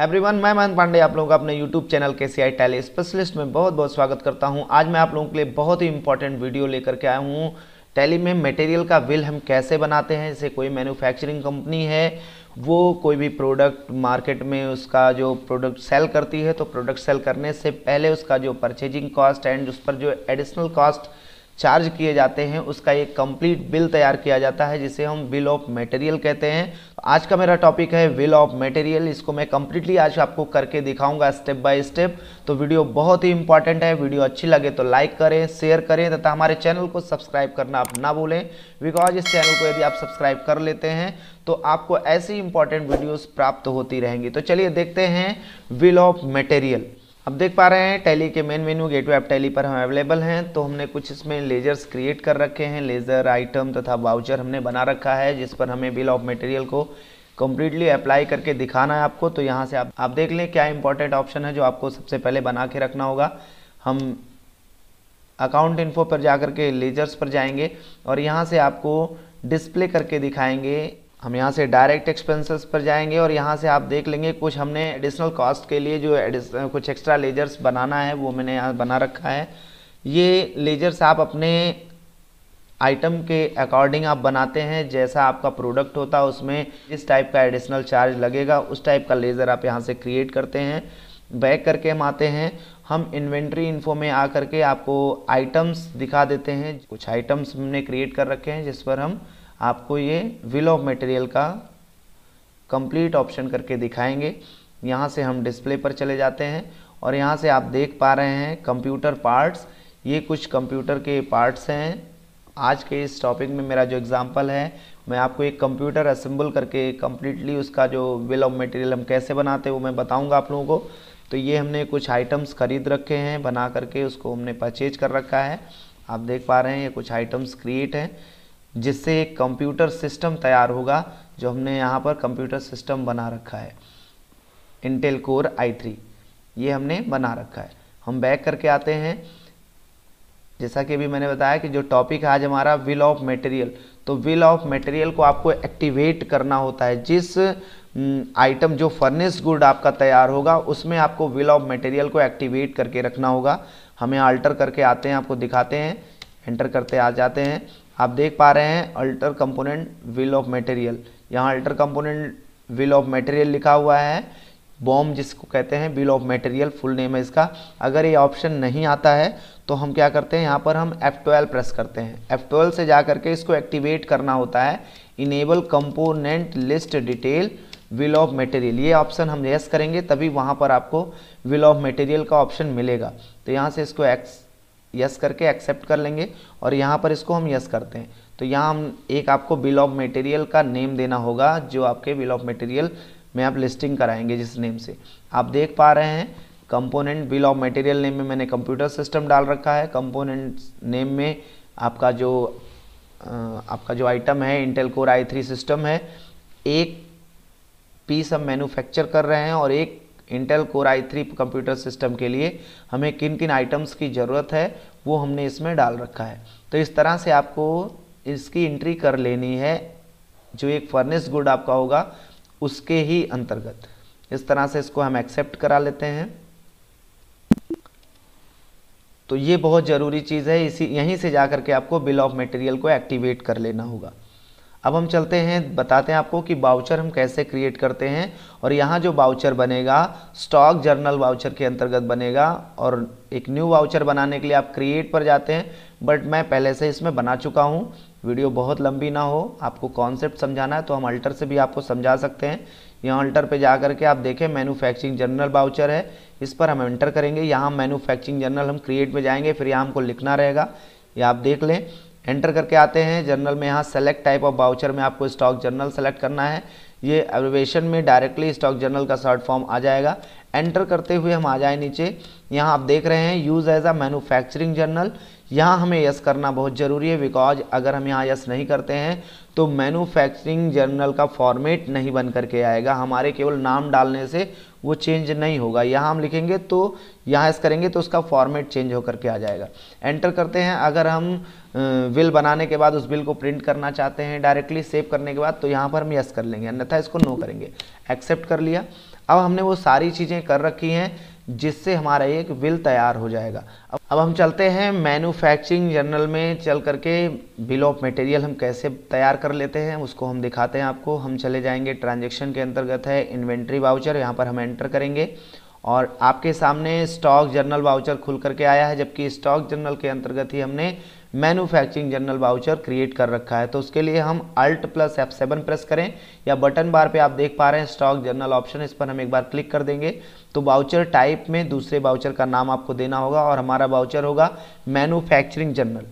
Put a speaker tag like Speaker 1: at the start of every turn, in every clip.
Speaker 1: everyone मैं महन पांडे आप लोगों का अपने यूट्यूब चैनल के सी आई टैली स्पेशलिस्ट में बहुत बहुत स्वागत करता हूं आज मैं आप लोगों के लिए बहुत ही इंपॉर्टेंट वीडियो लेकर के आया हूं टैली में मटेरियल का बिल हम कैसे बनाते हैं जैसे कोई मैन्युफैक्चरिंग कंपनी है वो कोई भी प्रोडक्ट मार्केट में उसका जो प्रोडक्ट सेल करती है तो प्रोडक्ट सेल करने से पहले उसका जो परचेजिंग कॉस्ट एंड उस पर जो एडिशनल कॉस्ट चार्ज किए जाते हैं उसका एक कंप्लीट बिल तैयार किया जाता है जिसे हम बिल ऑफ मटेरियल कहते हैं तो आज का मेरा टॉपिक है बिल ऑफ मटेरियल इसको मैं कंप्लीटली आज आपको करके दिखाऊंगा स्टेप बाय स्टेप तो वीडियो बहुत ही इंपॉर्टेंट है वीडियो अच्छी लगे तो लाइक करें शेयर करें तथा हमारे चैनल को सब्सक्राइब करना आप ना भूलें बिकॉज इस चैनल को यदि आप सब्सक्राइब कर लेते हैं तो आपको ऐसी इंपॉर्टेंट वीडियोज प्राप्त होती रहेंगी तो चलिए देखते हैं बिल ऑफ मटेरियल अब देख पा रहे हैं टैली के main menu gateway app Tally पर हम अवेलेबल हैं तो हमने कुछ इसमें लेजर्स क्रिएट कर रखे हैं लेजर आइटम तथा वाउचर हमने बना रखा है जिस पर हमें बिल ऑफ मटेरियल को कम्प्लीटली अप्लाई करके दिखाना है आपको तो यहाँ से आप आप देख लें क्या इंपॉर्टेंट ऑप्शन है जो आपको सबसे पहले बना के रखना होगा हम अकाउंट इन्फो पर जा के लेजर्स पर जाएंगे और यहाँ से आपको डिस्प्ले करके दिखाएंगे हम यहाँ से डायरेक्ट एक्सपेंसेस पर जाएंगे और यहाँ से आप देख लेंगे कुछ हमने एडिशनल कॉस्ट के लिए जो कुछ एक्स्ट्रा लेजर्स बनाना है वो मैंने यहाँ बना रखा है ये लेजर्स आप अपने आइटम के अकॉर्डिंग आप बनाते हैं जैसा आपका प्रोडक्ट होता है उसमें जिस टाइप का एडिशनल चार्ज लगेगा उस टाइप का लेज़र आप यहाँ से क्रिएट करते हैं बैक करके हम आते हैं हम इन्वेंट्री इन्फो में आ करके आपको आइटम्स दिखा देते हैं कुछ आइटम्स हमने क्रिएट कर रखे हैं जिस पर हम आपको ये विल ऑफ मटेरियल का कंप्लीट ऑप्शन करके दिखाएंगे यहाँ से हम डिस्प्ले पर चले जाते हैं और यहाँ से आप देख पा रहे हैं कंप्यूटर पार्ट्स ये कुछ कंप्यूटर के पार्ट्स हैं आज के इस टॉपिक में मेरा जो एग्जांपल है मैं आपको एक कंप्यूटर असेंबल करके कम्प्लीटली उसका जो विल ऑफ मटेरियल हम कैसे बनाते हैं वो मैं बताऊँगा आप लोगों को तो ये हमने कुछ आइटम्स खरीद रखे हैं बना करके उसको हमने परचेज कर रखा है आप देख पा रहे हैं ये कुछ आइटम्स क्रिएट हैं जिससे एक कंप्यूटर सिस्टम तैयार होगा जो हमने यहाँ पर कंप्यूटर सिस्टम बना रखा है इंटेल कोर आई थ्री ये हमने बना रखा है हम बैक करके आते हैं जैसा कि अभी मैंने बताया कि जो टॉपिक है आज हमारा विल ऑफ मटेरियल तो विल ऑफ मटेरियल को आपको एक्टिवेट करना होता है जिस आइटम जो फर्निस गुड आपका तैयार होगा उसमें आपको विल ऑफ मटेरियल को एक्टिवेट करके रखना होगा हमें अल्टर करके आते हैं आपको दिखाते हैं एंटर करते आ जाते हैं आप देख पा रहे हैं alter component bill of material यहाँ alter component bill of material लिखा हुआ है बॉम जिसको कहते हैं bill of material full name है इसका अगर ये ऑप्शन नहीं आता है तो हम क्या करते हैं यहाँ पर हम F12 प्रेस करते हैं F12 से जा करके इसको एक्टिवेट करना होता है enable component list detail bill of material ये ऑप्शन हम येस करेंगे तभी वहाँ पर आपको विल ऑफ मटेरियल का ऑप्शन मिलेगा तो यहाँ से इसको एक्स यस करके एक्सेप्ट कर लेंगे और यहाँ पर इसको हम यस करते हैं तो यहाँ हम एक आपको बिल ऑफ मटेरियल का नेम देना होगा जो आपके बिल ऑफ मटेरियल में आप लिस्टिंग कराएंगे जिस नेम से आप देख पा रहे हैं component bill of material name में मैंने कंप्यूटर सिस्टम डाल रखा है कंपोनेंट नेम में आपका जो आपका जो आइटम है इंटेल कोर आई थ्री सिस्टम है एक पीस हम मैन्युफैक्चर कर रहे हैं और एक इंटेल कोर आई थ्री कंप्यूटर सिस्टम के लिए हमें किन किन आइटम्स की ज़रूरत है वो हमने इसमें डाल रखा है तो इस तरह से आपको इसकी इंट्री कर लेनी है जो एक फर्निस गुड आपका होगा उसके ही अंतर्गत इस तरह से इसको हम एक्सेप्ट करा लेते हैं तो ये बहुत ज़रूरी चीज़ है इसी यहीं से जा करके आपको बिल ऑफ मटेरियल को एक्टिवेट कर लेना होगा अब हम चलते हैं बताते हैं आपको कि बाउचर हम कैसे क्रिएट करते हैं और यहाँ जो बाउचर बनेगा स्टॉक जर्नल बाउचर के अंतर्गत बनेगा और एक न्यू बाउचर बनाने के लिए आप क्रिएट पर जाते हैं बट मैं पहले से इसमें बना चुका हूँ वीडियो बहुत लंबी ना हो आपको कॉन्सेप्ट समझाना है तो हम अल्टर से भी आपको समझा सकते हैं यहाँ अल्टर पर जा करके आप देखें मैनुफैक्चरिंग जर्नल बाउचर है इस पर हम एंटर करेंगे यहाँ मैनुफैक्चरिंग जर्नल हम क्रिएट में जाएंगे फिर यहाँ हमको लिखना रहेगा ये आप देख लें एंटर करके आते हैं जर्नल में यहाँ सेलेक्ट टाइप ऑफ बाउचर में आपको स्टॉक जर्नल सेलेक्ट करना है ये एब्रिवेशन में डायरेक्टली स्टॉक जर्नल का शॉर्ट फॉर्म आ जाएगा एंटर करते हुए हम आ जाए नीचे यहाँ आप देख रहे हैं use as a manufacturing journal यहाँ हमें यस करना बहुत ज़रूरी है बिकॉज अगर हम यहाँ यस नहीं करते हैं तो मैन्युफैक्चरिंग जर्नल का फॉर्मेट नहीं बन करके आएगा हमारे केवल नाम डालने से वो चेंज नहीं होगा यहाँ हम लिखेंगे तो यहाँ यस करेंगे तो उसका फॉर्मेट चेंज होकर के आ जाएगा एंटर करते हैं अगर हम बिल बनाने के बाद उस बिल को प्रिंट करना चाहते हैं डायरेक्टली सेव करने के बाद तो यहाँ पर हम यस कर लेंगे अन्यथा इसको नो करेंगे एक्सेप्ट कर लिया अब हमने वो सारी चीज़ें कर रखी हैं जिससे हमारा एक बिल तैयार हो जाएगा अब अब हम चलते हैं मैन्युफैक्चरिंग जर्नल में चल करके बिल ऑफ मटेरियल हम कैसे तैयार कर लेते हैं उसको हम दिखाते हैं आपको हम चले जाएंगे ट्रांजेक्शन के अंतर्गत है इन्वेंट्री वाउचर यहाँ पर हम एंटर करेंगे और आपके सामने स्टॉक जर्नल वाउचर खुल करके आया है जबकि स्टॉक जर्नल के अंतर्गत ही हमने मैन्युफैक्चरिंग जर्नल वाउचर क्रिएट कर रखा है तो उसके लिए हम alt plus F seven press करें या बटन बार पे आप देख पा रहे हैं स्टॉक जर्नल ऑप्शन इस पर हम एक बार क्लिक कर देंगे तो बाउचर टाइप में दूसरे बाउचर का नाम आपको देना होगा और हमारा बाउचर होगा मैनुफैक्चरिंग जर्नल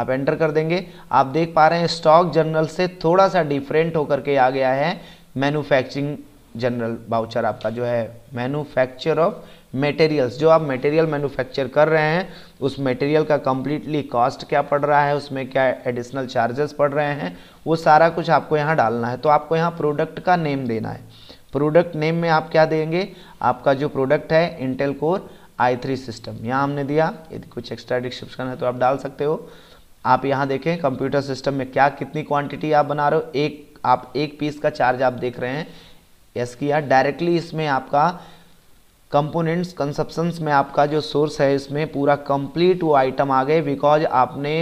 Speaker 1: आप एंटर कर देंगे आप देख पा रहे हैं स्टॉक जर्नल से थोड़ा सा डिफरेंट होकर के आ गया है मैनुफैक्चरिंग जनरल बाउचर आपका जो है मैन्युफैक्चर ऑफ मटेरियल्स जो आप मटेरियल मैन्युफैक्चर कर रहे हैं उस मटेरियल का कम्प्लीटली कॉस्ट क्या पड़ रहा है उसमें क्या एडिशनल चार्जेस पड़ रहे हैं वो सारा कुछ आपको यहाँ डालना है तो आपको यहाँ प्रोडक्ट का नेम देना है प्रोडक्ट नेम में आप क्या देंगे आपका जो प्रोडक्ट है इंटेल कोर आई थ्री सिस्टम यहाँ हमने दिया यदि कुछ एक्स्ट्रा डिस्क्रिप्शन है तो आप डाल सकते हो आप यहाँ देखें कंप्यूटर सिस्टम में क्या कितनी क्वांटिटी आप बना रहे हो एक आप एक पीस का चार्ज आप देख रहे हैं यस किया डायरेक्टली इसमें आपका कंपोनेंट्स कंसप्शंस में आपका जो सोर्स है इसमें पूरा कंप्लीट वो आइटम आ गए बिकॉज आपने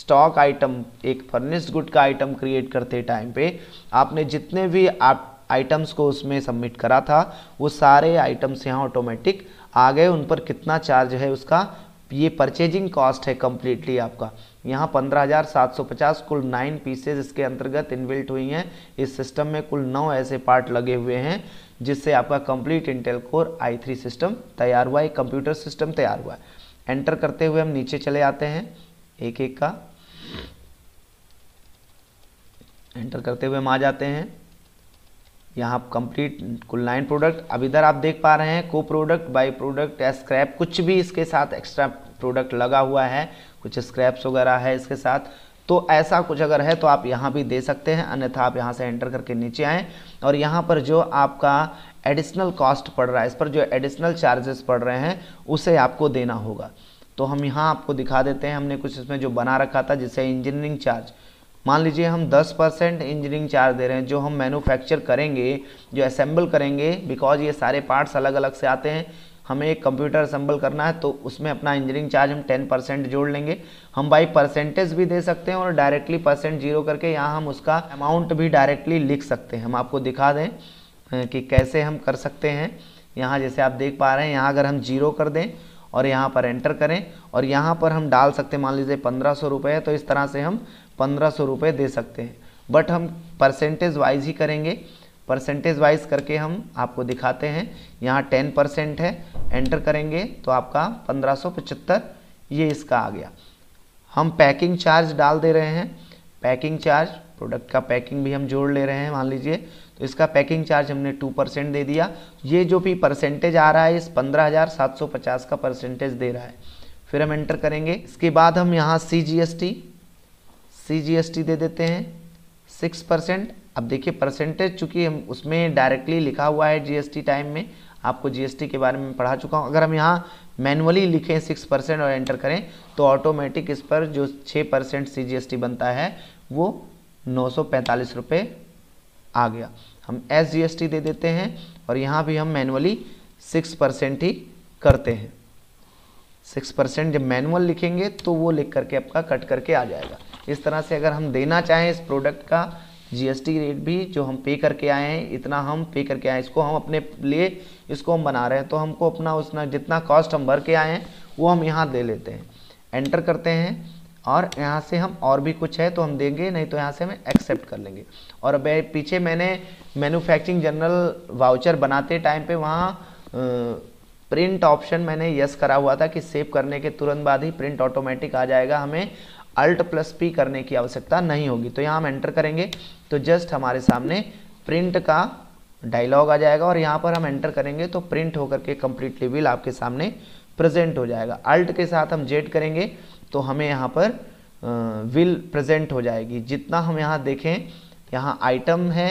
Speaker 1: स्टॉक आइटम एक फर्निस्ड गुड का आइटम क्रिएट करते टाइम पे आपने जितने भी आप आइटम्स को उसमें सबमिट करा था वो सारे आइटम्स यहाँ ऑटोमेटिक आ गए उन पर कितना चार्ज है उसका ये परचेजिंग कॉस्ट है कम्प्लीटली आपका यहाँ 15,750 कुल नाइन पीसेज इसके अंतर्गत इनबिल्ट हुई हैं इस सिस्टम में कुल नौ ऐसे पार्ट लगे हुए हैं जिससे आपका कंप्लीट इंटेल कोर आई थ्री सिस्टम तैयार हुआ है कंप्यूटर सिस्टम तैयार हुआ है एंटर करते हुए हम नीचे चले आते हैं एक एक का एंटर करते हुए हम आ जाते हैं यहाँ कंप्लीट कुल नाइन प्रोडक्ट अब इधर आप देख पा रहे हैं को प्रोडक्ट बाई प्रोडक्ट या स्क्रैप कुछ भी इसके साथ एक्स्ट्रा प्रोडक्ट लगा हुआ है कुछ स्क्रैप्स वगैरह है इसके साथ तो ऐसा कुछ अगर है तो आप यहाँ भी दे सकते हैं अन्यथा आप यहाँ से एंटर करके नीचे आएँ और यहाँ पर जो आपका एडिशनल कॉस्ट पड़ रहा है इस पर जो एडिशनल चार्जेस पड़ रहे हैं उसे आपको देना होगा तो हम यहाँ आपको दिखा देते हैं हमने कुछ इसमें जो बना रखा था जिसे इंजीनियरिंग चार्ज मान लीजिए हम 10 परसेंट इंजीनियरिंग चार्ज दे रहे हैं जो हम मैन्युफैक्चर करेंगे जो असेंबल करेंगे बिकॉज ये सारे पार्ट्स अलग अलग से आते हैं हमें एक कंप्यूटर असम्बल करना है तो उसमें अपना इंजीनियरिंग चार्ज हम टेन परसेंट जोड़ लेंगे हम बाई परसेंटेज भी दे सकते हैं और डायरेक्टली परसेंट जीरो करके यहाँ हम उसका अमाउंट भी डायरेक्टली लिख सकते हैं हम आपको दिखा दें कि कैसे हम कर सकते हैं यहाँ जैसे आप देख पा रहे हैं यहाँ अगर हम जीरो कर दें और यहाँ पर एंटर करें और यहाँ पर हम डाल सकते हैं मान लीजिए पंद्रह सौ रुपये तो इस तरह से हम पंद्रह सौ रुपये दे सकते हैं बट हम परसेंटेज वाइज ही करेंगे परसेंटेज वाइज करके हम आपको दिखाते हैं यहाँ टेन परसेंट है एंटर करेंगे तो आपका पंद्रह सौ पचहत्तर ये इसका आ गया हम पैकिंग चार्ज डाल दे रहे हैं पैकिंग चार्ज प्रोडक्ट का पैकिंग भी हम जोड़ ले रहे हैं मान लीजिए तो इसका पैकिंग चार्ज हमने टू परसेंट दे दिया ये जो भी परसेंटेज आ रहा है इस पंद्रह हज़ार सात सौ पचास का परसेंटेज दे रहा है फिर हम एंटर करेंगे इसके बाद हम यहाँ C G S T C G S T दे देते हैं सिक्स परसेंट अब देखिए परसेंटेज चूंकि हम उसमें डायरेक्टली लिखा हुआ है जीएसटी टाइम में आपको जीएसटी के बारे में पढ़ा चुका हूँ अगर हम यहाँ मैनुअली लिखें सिक्स परसेंट और एंटर करें तो ऑटोमेटिक इस पर जो छः percent C G S T बनता है वो नौ सौ पैंतालीस रुपये आ गया हम एस जी एस टी दे देते हैं और यहाँ भी हम मैनुअली सिक्स परसेंट ही करते हैं सिक्स परसेंट जब मैनुअल लिखेंगे तो वो लिख करके आपका कट करके आ जाएगा इस तरह से अगर हम देना चाहें इस प्रोडक्ट का जीएसटी रेट भी जो हम पे करके आए हैं इतना हम पे करके आए हैं इसको हम अपने लिए इसको हम बना रहे हैं तो हमको अपना उसना जितना कॉस्ट हम भर के आए हैं वो हम यहाँ दे लेते हैं एंटर करते हैं और यहाँ से हम और भी कुछ है तो हम देंगे नहीं तो यहाँ से हम एक्सेप्ट कर लेंगे और अब पीछे मैंने मैनुफैक्चरिंग जनरल वाउचर बनाते टाइम पर वहाँ प्रिंट ऑप्शन मैंने यस करा हुआ था कि सेव करने के तुरंत बाद ही प्रिंट ऑटोमेटिक आ जाएगा हमें अल्ट प्लस पी करने की आवश्यकता नहीं होगी तो यहाँ हम एंटर करेंगे तो जस्ट हमारे सामने प्रिंट का डायलॉग आ जाएगा और यहाँ पर हम एंटर करेंगे तो प्रिंट होकर के कम्प्लीटली बिल आपके सामने प्रेजेंट हो जाएगा अल्ट के साथ हम जेड करेंगे तो हमें यहाँ पर विल प्रेजेंट हो जाएगी जितना हम यहाँ देखें यहाँ आइटम है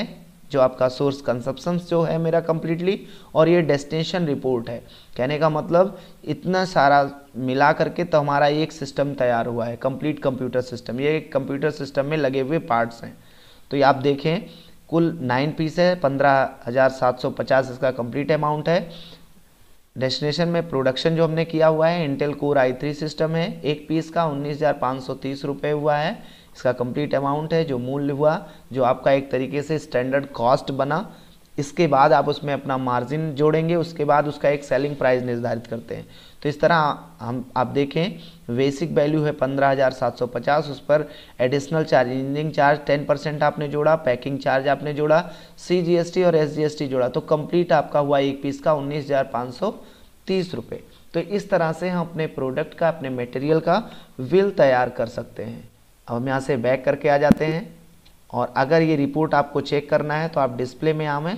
Speaker 1: जो आपका सोर्स कंसप्शन जो है मेरा कम्प्लीटली और ये डेस्टिनेशन रिपोर्ट है कहने का मतलब इतना सारा मिला करके तो हमारा एक सिस्टम तैयार हुआ है कंप्लीट कंप्यूटर सिस्टम ये कंप्यूटर सिस्टम में लगे हुए पार्ट्स हैं तो ये आप देखें कुल नाइन पीस है पंद्रह हज़ार सात सौ पचास इसका कंप्लीट अमाउंट है डेस्टिनेशन में प्रोडक्शन जो हमने किया हुआ है इंटेल कोर आई थ्री सिस्टम है एक पीस का उन्नीस हज़ार पाँच सौ तीस रुपये हुआ है इसका कंप्लीट अमाउंट है जो मूल्य हुआ जो आपका एक तरीके से स्टैंडर्ड कॉस्ट बना इसके बाद आप उसमें अपना मार्जिन जोड़ेंगे उसके बाद उसका एक सेलिंग प्राइस निर्धारित करते हैं तो इस तरह हम आप देखें बेसिक वैल्यू है 15,750 उस पर एडिशनल चार्ज चार्ज 10 परसेंट आपने जोड़ा पैकिंग चार्ज आपने जोड़ा सीजीएसटी और एसजीएसटी जोड़ा तो कंप्लीट आपका हुआ एक पीस का उन्नीस हज़ार तो इस तरह से हम अपने प्रोडक्ट का अपने मेटेरियल का विल तैयार कर सकते हैं अब हम यहाँ से बैक करके आ जाते हैं और अगर ये रिपोर्ट आपको चेक करना है तो आप डिस्प्ले में आवें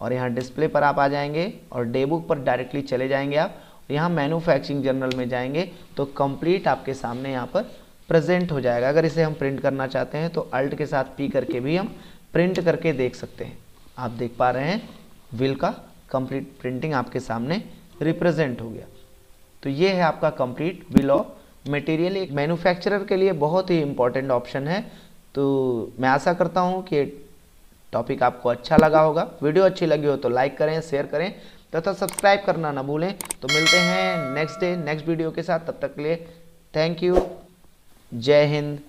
Speaker 1: और यहाँ डिस्प्ले पर आप आ जाएंगे और डेबुक पर डायरेक्टली चले जाएंगे आप यहाँ मैन्युफैक्चरिंग जर्नल में जाएंगे तो कंप्लीट आपके सामने यहाँ पर प्रेजेंट हो जाएगा अगर इसे हम प्रिंट करना चाहते हैं तो अल्ट के साथ पी करके भी हम प्रिंट करके देख सकते हैं आप देख पा रहे हैं विल का कंप्लीट प्रिंटिंग आपके सामने रिप्रेजेंट हो गया तो ये है आपका कंप्लीट विल ऑफ मटेरियल एक मैन्युफैक्चरर के लिए बहुत ही इम्पोर्टेंट ऑप्शन है तो मैं आशा करता हूँ कि टॉपिक आपको अच्छा लगा होगा वीडियो अच्छी लगी हो तो लाइक करें शेयर करें तथा सब्सक्राइब करना ना भूलें तो मिलते हैं नेक्स्ट डे नेक्स्ट वीडियो के साथ तब तक के लिए थैंक यू जय हिंद